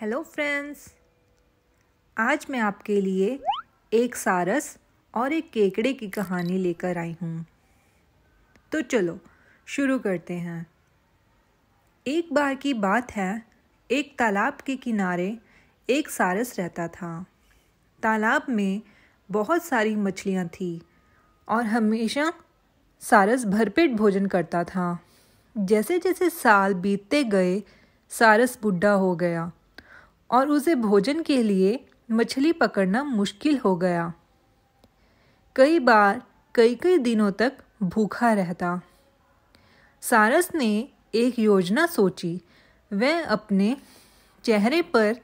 hello friends आज मैं आपके लिए एक सारस और एक केकड़े की कहानी लेकर आई हूँ तो चलो शुरू करते हैं एक बार की बात है एक तालाब के किनारे एक सारस रहता था तालाब में बहुत सारी मछलियाँ थी और हमेशा सारस भरपेट भोजन करता था जैसे जैसे साल बीतते गए सारस बुढ़ा हो गया और उसे भोजन के लिए मछली पकड़ना मुश्किल हो गया कई बार कई कई दिनों तक भूखा रहता सारस ने एक योजना सोची वह अपने चेहरे पर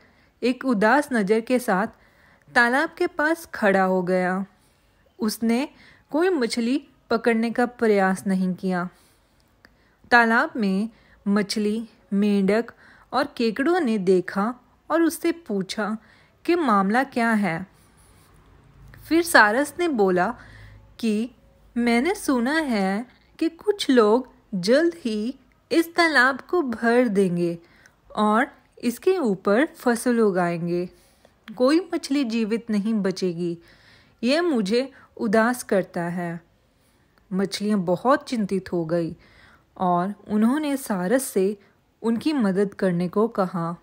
एक उदास नज़र के साथ तालाब के पास खड़ा हो गया उसने कोई मछली पकड़ने का प्रयास नहीं किया तालाब में मछली मेंढक और केकड़ों ने देखा और उससे पूछा कि मामला क्या है फिर सारस ने बोला कि मैंने सुना है कि कुछ लोग जल्द ही इस तालाब को भर देंगे और इसके ऊपर फसल उगाएंगे कोई मछली जीवित नहीं बचेगी यह मुझे उदास करता है मछलियाँ बहुत चिंतित हो गई और उन्होंने सारस से उनकी मदद करने को कहा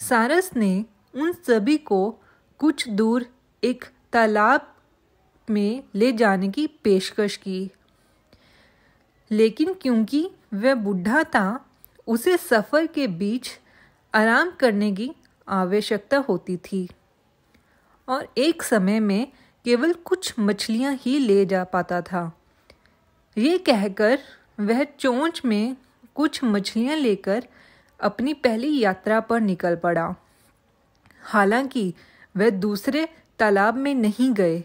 सारस ने उन सभी को कुछ दूर एक तालाब में ले जाने की पेशकश की लेकिन क्योंकि वह बूढ़ा था उसे सफ़र के बीच आराम करने की आवश्यकता होती थी और एक समय में केवल कुछ मछलियां ही ले जा पाता था ये कहकर वह चोंच में कुछ मछलियां लेकर अपनी पहली यात्रा पर निकल पड़ा हालांकि वह दूसरे तालाब में नहीं गए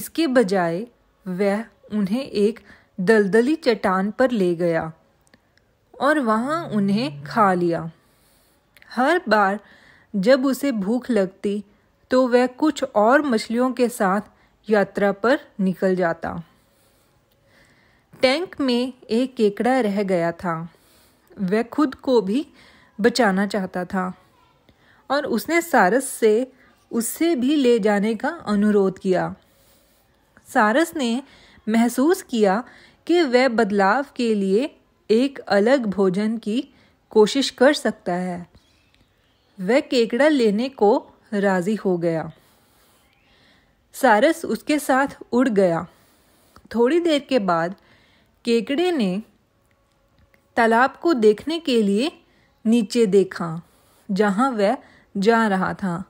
इसके बजाय वह उन्हें एक दलदली चट्टान पर ले गया और वहां उन्हें खा लिया हर बार जब उसे भूख लगती तो वह कुछ और मछलियों के साथ यात्रा पर निकल जाता टैंक में एक केकड़ा रह गया था वह खुद को भी बचाना चाहता था और उसने सारस से उससे भी ले जाने का अनुरोध किया सारस ने महसूस किया कि वह बदलाव के लिए एक अलग भोजन की कोशिश कर सकता है वह केकड़ा लेने को राजी हो गया सारस उसके साथ उड़ गया थोड़ी देर के बाद केकड़े ने तालाब को देखने के लिए नीचे देखा जहाँ वह जा रहा था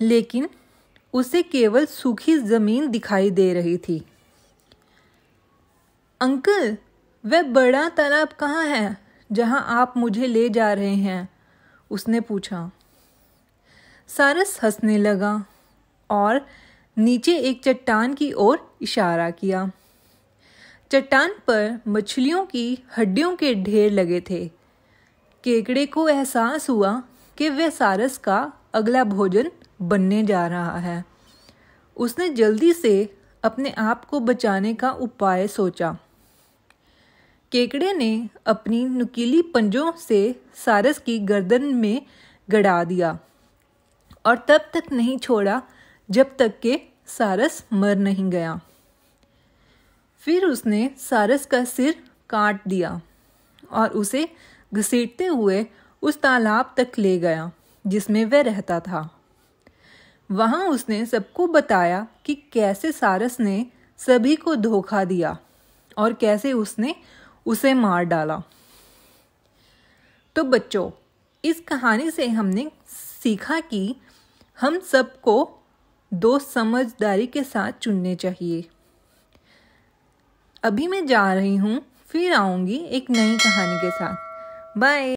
लेकिन उसे केवल सूखी ज़मीन दिखाई दे रही थी अंकल वह बड़ा तालाब कहाँ है जहाँ आप मुझे ले जा रहे हैं उसने पूछा सारस हंसने लगा और नीचे एक चट्टान की ओर इशारा किया चट्टान पर मछलियों की हड्डियों के ढेर लगे थे केकड़े को एहसास हुआ कि वह सारस का अगला भोजन बनने जा रहा है उसने जल्दी से अपने आप को बचाने का उपाय सोचा केकड़े ने अपनी नुकीली पंजों से सारस की गर्दन में गड़ा दिया और तब तक नहीं छोड़ा जब तक के सारस मर नहीं गया फिर उसने सारस का सिर काट दिया और उसे घसीटते हुए उस तालाब तक ले गया जिसमें वह रहता था वहां उसने सबको बताया कि कैसे सारस ने सभी को धोखा दिया और कैसे उसने उसे मार डाला तो बच्चों इस कहानी से हमने सीखा कि हम सबको दो समझदारी के साथ चुनने चाहिए अभी मैं जा रही हूँ फिर आऊँगी एक नई कहानी के साथ बाय